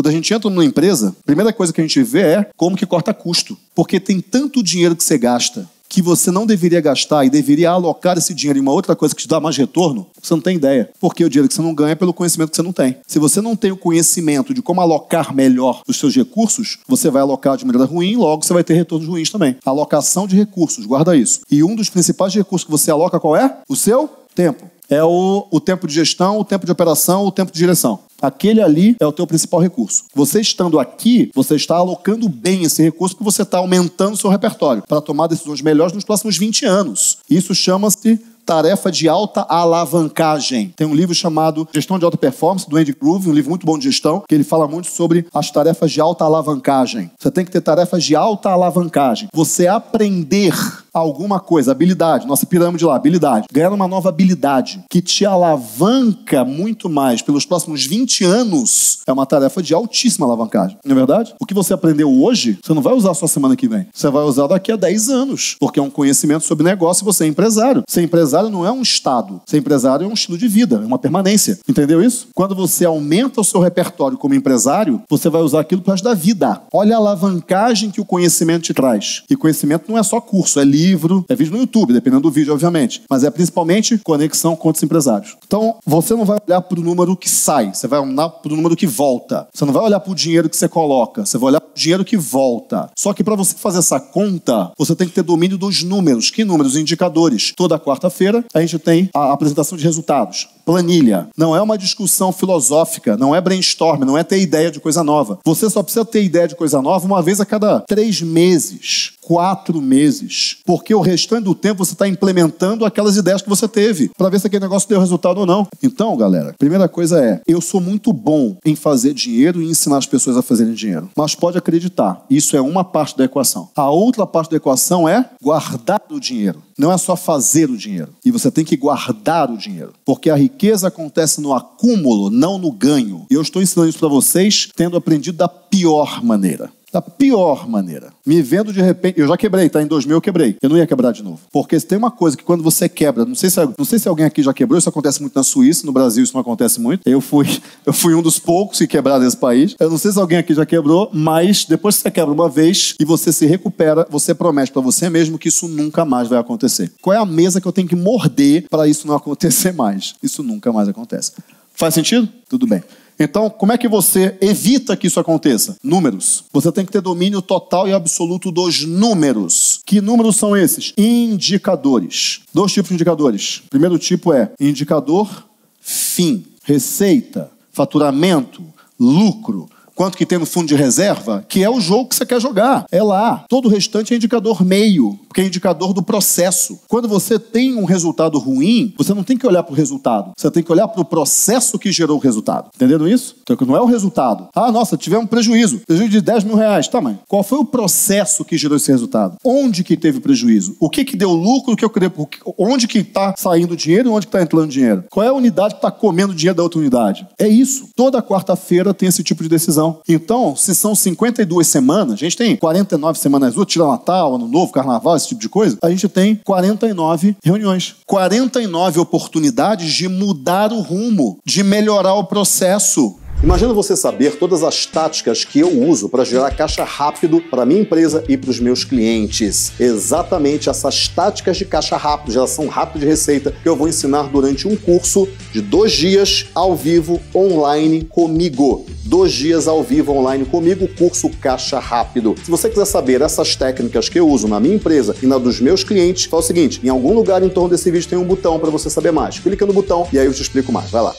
Quando a gente entra numa empresa, a primeira coisa que a gente vê é como que corta custo. Porque tem tanto dinheiro que você gasta que você não deveria gastar e deveria alocar esse dinheiro em uma outra coisa que te dá mais retorno, você não tem ideia. Porque o dinheiro que você não ganha é pelo conhecimento que você não tem. Se você não tem o conhecimento de como alocar melhor os seus recursos, você vai alocar de maneira ruim, logo você vai ter retornos ruins também. Alocação de recursos, guarda isso. E um dos principais recursos que você aloca qual é? O seu tempo. É o, o tempo de gestão, o tempo de operação, o tempo de direção. Aquele ali é o teu principal recurso. Você estando aqui, você está alocando bem esse recurso porque você está aumentando seu repertório para tomar decisões melhores nos próximos 20 anos. Isso chama-se tarefa de alta alavancagem. Tem um livro chamado Gestão de Alta Performance, do Andy Groove, um livro muito bom de gestão, que ele fala muito sobre as tarefas de alta alavancagem. Você tem que ter tarefas de alta alavancagem. Você aprender alguma coisa, habilidade, nossa pirâmide lá, habilidade. Ganhar uma nova habilidade que te alavanca muito mais pelos próximos 20 anos é uma tarefa de altíssima alavancagem, não é verdade? O que você aprendeu hoje, você não vai usar só semana que vem. Você vai usar daqui a 10 anos, porque é um conhecimento sobre negócio e você é empresário. Ser empresário não é um estado, ser empresário é um estilo de vida, é uma permanência. Entendeu isso? Quando você aumenta o seu repertório como empresário, você vai usar aquilo para ajudar da vida. Olha a alavancagem que o conhecimento te traz. E conhecimento não é só curso, é livro livro, é vídeo no YouTube, dependendo do vídeo, obviamente. Mas é principalmente conexão com outros empresários. Então, você não vai olhar para o número que sai, você vai olhar para o número que volta. Você não vai olhar para o dinheiro que você coloca, você vai olhar para o dinheiro que volta. Só que para você fazer essa conta, você tem que ter domínio dos números. Que números? Indicadores. Toda quarta-feira a gente tem a apresentação de resultados. Planilha. Não é uma discussão filosófica, não é brainstorm, não é ter ideia de coisa nova. Você só precisa ter ideia de coisa nova uma vez a cada três meses quatro meses, porque o restante do tempo você está implementando aquelas ideias que você teve, para ver se aquele negócio deu resultado ou não. Então, galera, primeira coisa é: eu sou muito bom em fazer dinheiro e ensinar as pessoas a fazerem dinheiro, mas pode acreditar, isso é uma parte da equação. A outra parte da equação é guardar o dinheiro. Não é só fazer o dinheiro. E você tem que guardar o dinheiro. Porque a riqueza acontece no acúmulo, não no ganho. E eu estou ensinando isso para vocês, tendo aprendido da pior maneira da pior maneira. Me vendo de repente, eu já quebrei, tá? Em 2000 eu quebrei. Eu não ia quebrar de novo. Porque tem uma coisa que quando você quebra, não sei se, não sei se alguém aqui já quebrou, isso acontece muito na Suíça, no Brasil isso não acontece muito. Eu fui, eu fui um dos poucos que quebraram nesse país. Eu não sei se alguém aqui já quebrou, mas depois que você quebra uma vez e você se recupera, você promete para você mesmo que isso nunca mais vai acontecer. Qual é a mesa que eu tenho que morder para isso não acontecer mais? Isso nunca mais acontece. Faz sentido? Tudo bem. Então, como é que você evita que isso aconteça? Números. Você tem que ter domínio total e absoluto dos números. Que números são esses? Indicadores. Dois tipos de indicadores. Primeiro tipo é indicador fim, receita, faturamento, lucro quanto que tem no fundo de reserva, que é o jogo que você quer jogar. É lá. Todo o restante é indicador meio porque é indicador do processo. Quando você tem um resultado ruim, você não tem que olhar para o resultado, você tem que olhar para o processo que gerou o resultado. Entendendo isso? Então, não é o resultado. Ah, nossa, tivemos um prejuízo, prejuízo de 10 mil reais. Tá, mãe. qual foi o processo que gerou esse resultado? Onde que teve prejuízo? O que que deu lucro? O que eu queria? Onde que está saindo dinheiro e onde que está entrando dinheiro? Qual é a unidade que está comendo dinheiro da outra unidade? É isso. Toda quarta-feira tem esse tipo de decisão. Então, se são 52 semanas, a gente tem 49 semanas úteis, tira Natal, Ano Novo, Carnaval, esse tipo de coisa, a gente tem 49 reuniões, 49 oportunidades de mudar o rumo, de melhorar o processo. Imagina você saber todas as táticas que eu uso para gerar caixa rápido para minha empresa e para os meus clientes. Exatamente essas táticas de caixa rápido, geração rápida de receita, que eu vou ensinar durante um curso de dois dias ao vivo online comigo. Dois dias ao vivo online comigo, curso Caixa Rápido. Se você quiser saber essas técnicas que eu uso na minha empresa e na dos meus clientes, faz o seguinte: em algum lugar em torno desse vídeo tem um botão para você saber mais. Clica no botão e aí eu te explico mais. Vai lá.